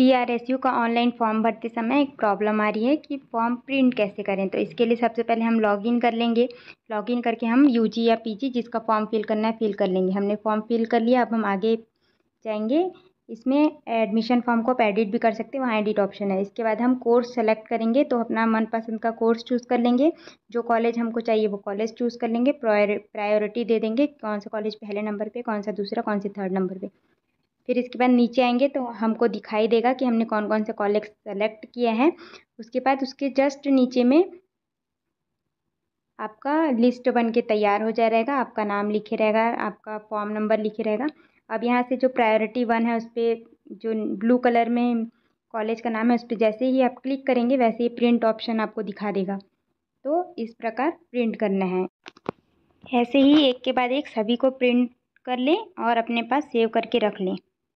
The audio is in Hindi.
पीआरएसयू का ऑनलाइन फॉर्म भरते समय एक प्रॉब्लम आ रही है कि फॉर्म प्रिंट कैसे करें तो इसके लिए सबसे पहले हम लॉगिन कर लेंगे लॉगिन करके हम यूजी या पीजी जिसका फॉर्म फिल करना है फिल कर लेंगे हमने फॉर्म फिल कर लिया अब हम आगे जाएंगे इसमें एडमिशन फॉर्म को आप एडिट भी कर सकते हैं वहाँ एडिट ऑप्शन है इसके बाद हम कोर्स सेलेक्ट करेंगे तो अपना मनपसंद का कोर्स चूज़ कर लेंगे जो कॉलेज हमको चाहिए वो कॉलेज चूज़ कर लेंगे प्रायोरिटी दे देंगे कौन सा कॉलेज पहले नंबर पे कौन सा दूसरा कौन से थर्ड नंबर पे फिर इसके बाद नीचे आएंगे तो हमको दिखाई देगा कि हमने कौन कौन से कॉलेज सेलेक्ट किए हैं उसके बाद उसके जस्ट नीचे में आपका लिस्ट बन के तैयार हो जाए रहेगा आपका नाम लिखे रहेगा आपका फॉर्म नंबर लिखे रहेगा अब यहाँ से जो प्रायोरिटी वन है उस पर जो ब्लू कलर में कॉलेज का नाम है उस पर जैसे ही आप क्लिक करेंगे वैसे ही प्रिंट ऑप्शन आपको दिखा देगा तो इस प्रकार प्रिंट करना है ऐसे ही एक के बाद एक सभी को प्रिंट कर लें और अपने पास सेव करके रख लें